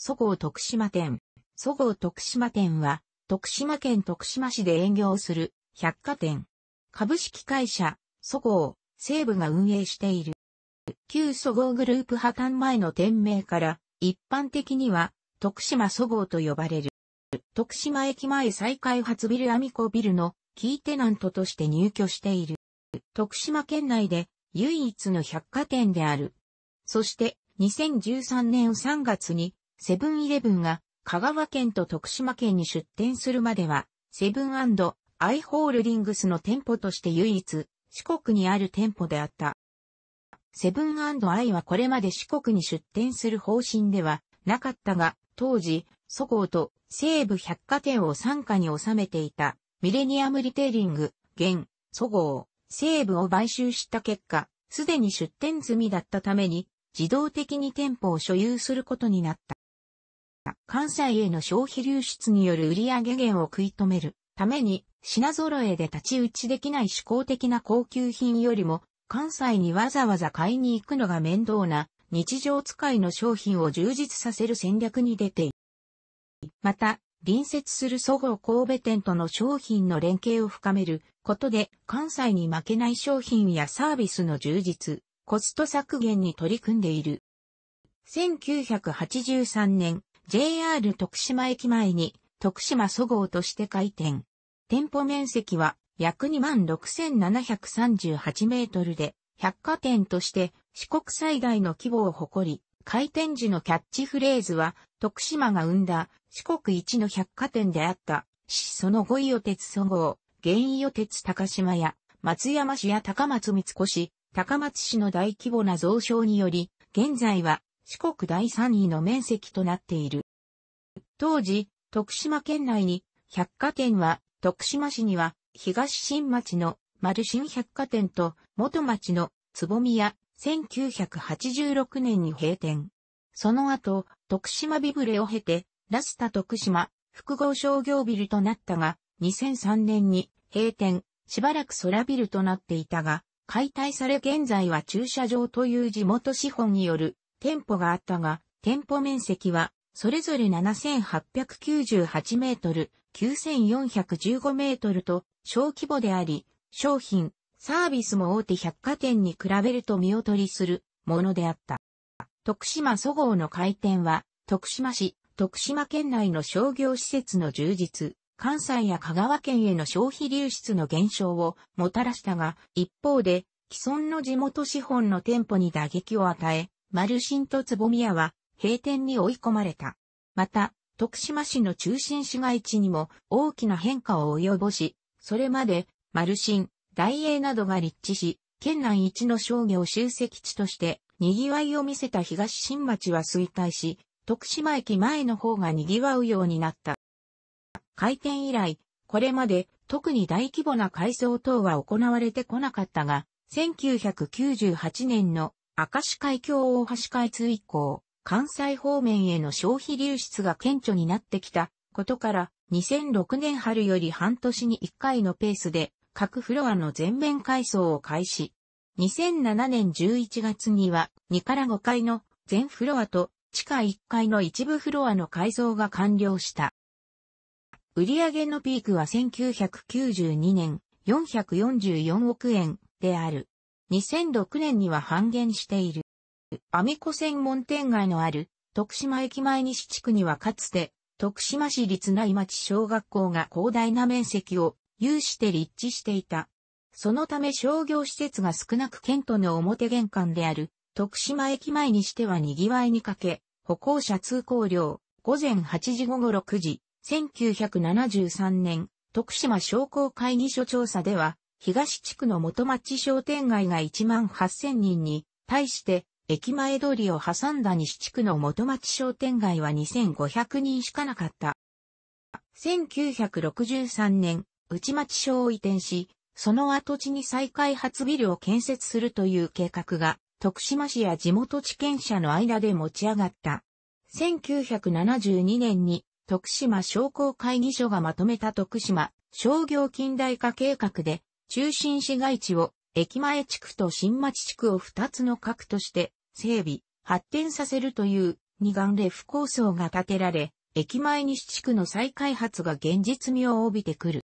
そごう徳島店。そごう徳島店は、徳島県徳島市で営業する百貨店。株式会社、そごう、西部が運営している。旧そごうグループ破綻前の店名から、一般的には、徳島そごうと呼ばれる。徳島駅前再開発ビルアミコビルのキーテナントとして入居している。徳島県内で唯一の百貨店である。そして、2013年3月にセブンイレブンが香川県と徳島県に出店するまでは、セブンアイホールディングスの店舗として唯一、四国にある店舗であった。セブンアイはこれまで四国に出店する方針ではなかったが、当時、祖行と西武百貨店を傘下に収めていたミレニアムリテイリング、現、祖行、西武を買収した結果、すでに出店済みだったために、自動的に店舗を所有することになった。。関西への消費流出による売上減を食い止めるために、品揃えで立ち打ちできない思考的な高級品よりも、関西にわざわざ買いに行くのが面倒な日常使いの商品を充実させる戦略に出ている。また、隣接するそごう神戸店との商品の連携を深めることで関西に負けない商品やサービスの充実、コスト削減に取り組んでいる。1983年、JR 徳島駅前に徳島そごうとして開店。店舗面積は約26,738メートルで、百貨店として四国最大の規模を誇り、開店時のキャッチフレーズは、徳島が生んだ四国一の百貨店であった、しその後伊予鉄そごう、原伊予鉄高島や、松山市や高松三越、高松市の大規模な増床により、現在は四国第3位の面積となっている。当時、徳島県内に百貨店は、徳島市には東新町の丸新百貨店と元町のつぼみ屋、1986年に閉店。その後、徳島ビブレを経て、ラスタ徳島複合商業ビルとなったが、2003年に閉店、しばらく空ビルとなっていたが、解体され現在は駐車場という地元資本による店舗があったが、店舗面積は、それぞれ7898メートル、9415メートルと、小規模であり、商品、サービスも大手百貨店に比べると見劣りするものであった。徳島そごの開店は、徳島市、徳島県内の商業施設の充実、関西や香川県への消費流出の減少をもたらしたが、一方で、既存の地元資本の店舗に打撃を与え、丸新と坪宮は閉店に追い込まれた。また、徳島市の中心市街地にも大きな変化を及ぼし、それまで丸新、大英などが立地し、県内一の商業集積地として賑わいを見せた東新町は衰退し、徳島駅前の方が賑わうようになった。開店以来、これまで特に大規模な改装等は行われてこなかったが、1998年の明石海峡大橋開通以降、関西方面への消費流出が顕著になってきたことから、2006年春より半年に1回のペースで、各フロアの全面改装を開始。2007年11月には、2から5階の全フロアと地下1階の一部フロアの改造が完了した。売上のピークは1992年444億円である。2006年には半減している。アミコ専門店街のある徳島駅前西地区にはかつて徳島市立内町小学校が広大な面積を有して立地していた。そのため商業施設が少なく県都の表玄関である徳島駅前にしては賑わいにかけ、歩行者通行量、午前8時午後6時、1973年、徳島商工会議所調査では、東地区の元町商店街が1万8000人に、対して、駅前通りを挟んだ西地区の元町商店街は2500人しかなかった。1963年、内町省を移転し、その跡地に再開発ビルを建設するという計画が、徳島市や地元地権者の間で持ち上がった。1972年に、徳島商工会議所がまとめた徳島商業近代化計画で、中心市街地を駅前地区と新町地区を二つの核として整備、発展させるという二眼レフ構想が建てられ、駅前西地区の再開発が現実味を帯びてくる。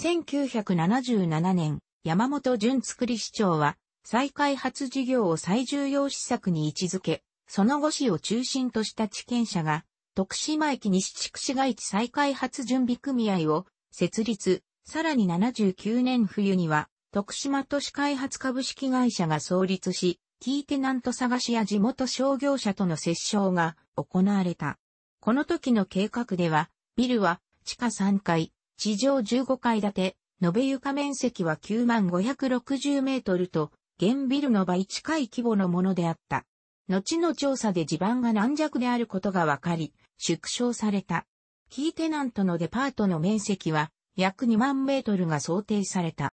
1977年、山本淳り市長は、再開発事業を最重要施策に位置づけ、その後市を中心とした地権者が、徳島駅西地区市街地再開発準備組合を設立、さらに79年冬には、徳島都市開発株式会社が創立し、キーテナント探しや地元商業者との折衝が行われた。この時の計画では、ビルは地下3階、地上15階建て、延べ床面積は9万560メートルと、現ビルの倍近い規模のものであった。後の調査で地盤が軟弱であることが分かり、縮小された。キーテナントのデパートの面積は約2万メートルが想定された。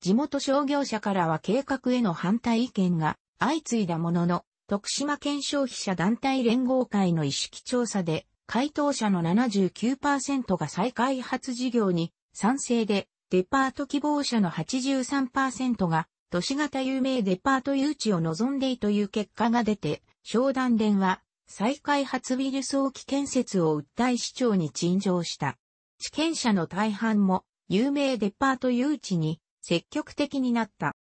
地元商業者からは計画への反対意見が相次いだものの、徳島県消費者団体連合会の意識調査で、回答者の79%が再開発事業に賛成で、デパート希望者の83%が都市型有名デパート誘致を望んでいという結果が出て、商談連は再開発ビル早期建設を訴え市長に陳情した。地権者の大半も有名デパート誘致に積極的になった。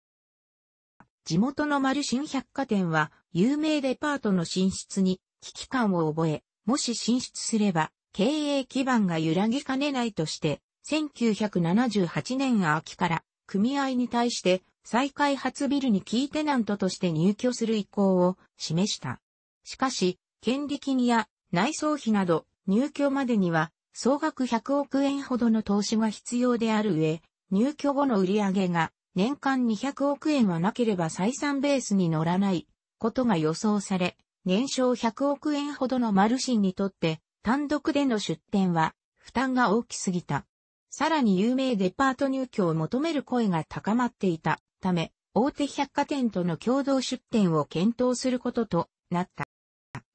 地元の丸新百貨店は有名デパートの進出に危機感を覚え、もし進出すれば経営基盤が揺らぎかねないとして、1978年秋から組合に対して再開発ビルにキーテナントとして入居する意向を示した。しかし、権利金や内装費など入居までには総額100億円ほどの投資が必要である上、入居後の売上が年間200億円はなければ採算ベースに乗らないことが予想され、年商100億円ほどのマルシンにとって単独での出店は負担が大きすぎた。さらに有名デパート入居を求める声が高まっていたため、大手百貨店との共同出店を検討することとなった。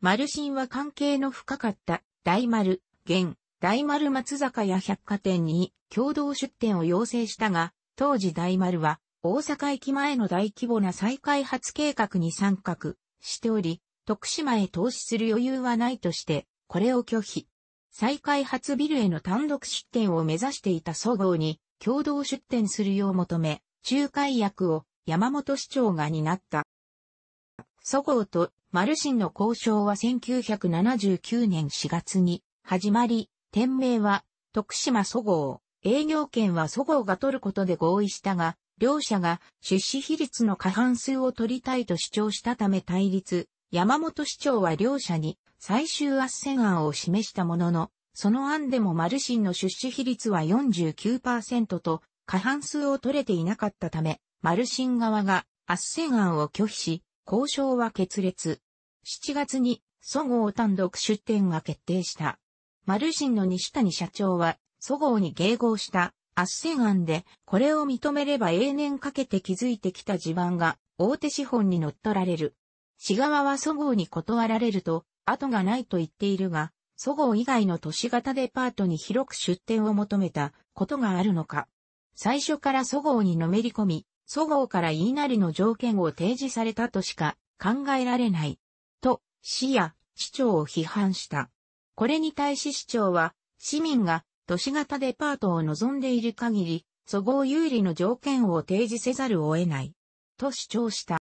マルシンは関係の深かった大丸、現、大丸松坂屋百貨店に共同出店を要請したが、当時大丸は大阪駅前の大規模な再開発計画に参画しており、徳島へ投資する余裕はないとして、これを拒否。再開発ビルへの単独出店を目指していた総合に共同出店するよう求め、仲介役を山本市長が担った。祖ごとマルシンの交渉は1979年4月に始まり、店名は、徳島そごう。営業権はそごうが取ることで合意したが、両者が出資比率の過半数を取りたいと主張したため対立。山本市長は両者に最終斡旋案を示したものの、その案でもマルシンの出資比率は49%と過半数を取れていなかったため、マルシン側が斡旋案を拒否し、交渉は決裂。7月に、そごう単独出店が決定した。マルシンの西谷社長は、祖号に迎合した圧旋案で、これを認めれば永年かけて築いてきた地盤が、大手資本に乗っ取られる。市側は祖号に断られると、後がないと言っているが、祖号以外の都市型デパートに広く出店を求めたことがあるのか。最初から祖号にのめり込み、祖号から言いなりの条件を提示されたとしか考えられない。と、市や市長を批判した。これに対し市長は、市民が都市型デパートを望んでいる限り、そごう有利の条件を提示せざるを得ない、と主張した。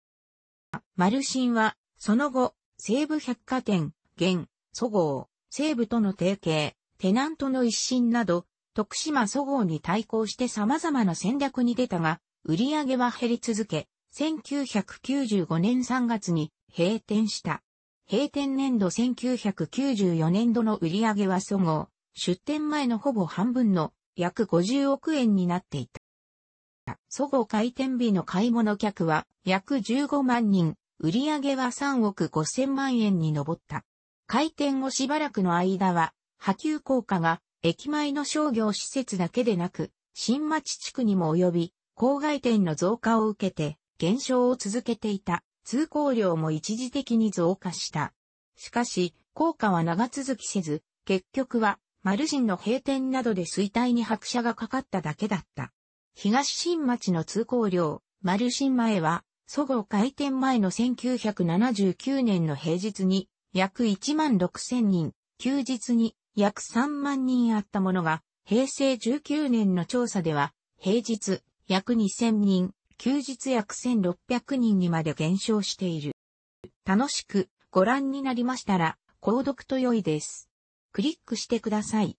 マルシンは、その後、西武百貨店、現、そごう、西武との提携、テナントの一新など、徳島そごうに対抗して様々な戦略に出たが、売り上げは減り続け、1995年3月に閉店した。閉店年度1994年度の売り上げはそごう、出店前のほぼ半分の約50億円になっていた。そごう開店日の買い物客は約15万人、売り上げは3億5千万円に上った。開店後しばらくの間は、波及効果が駅前の商業施設だけでなく、新町地区にも及び、郊外店の増加を受けて減少を続けていた。通行量も一時的に増加した。しかし、効果は長続きせず、結局は、マルシンの閉店などで衰退に拍車がかかっただけだった。東新町の通行量、マルシン前は、祖母開店前の1979年の平日に約1万6千人、休日に約3万人あったものが、平成19年の調査では、平日約2千人、休日約1600人にまで減少している。楽しくご覧になりましたら、購読と良いです。クリックしてください。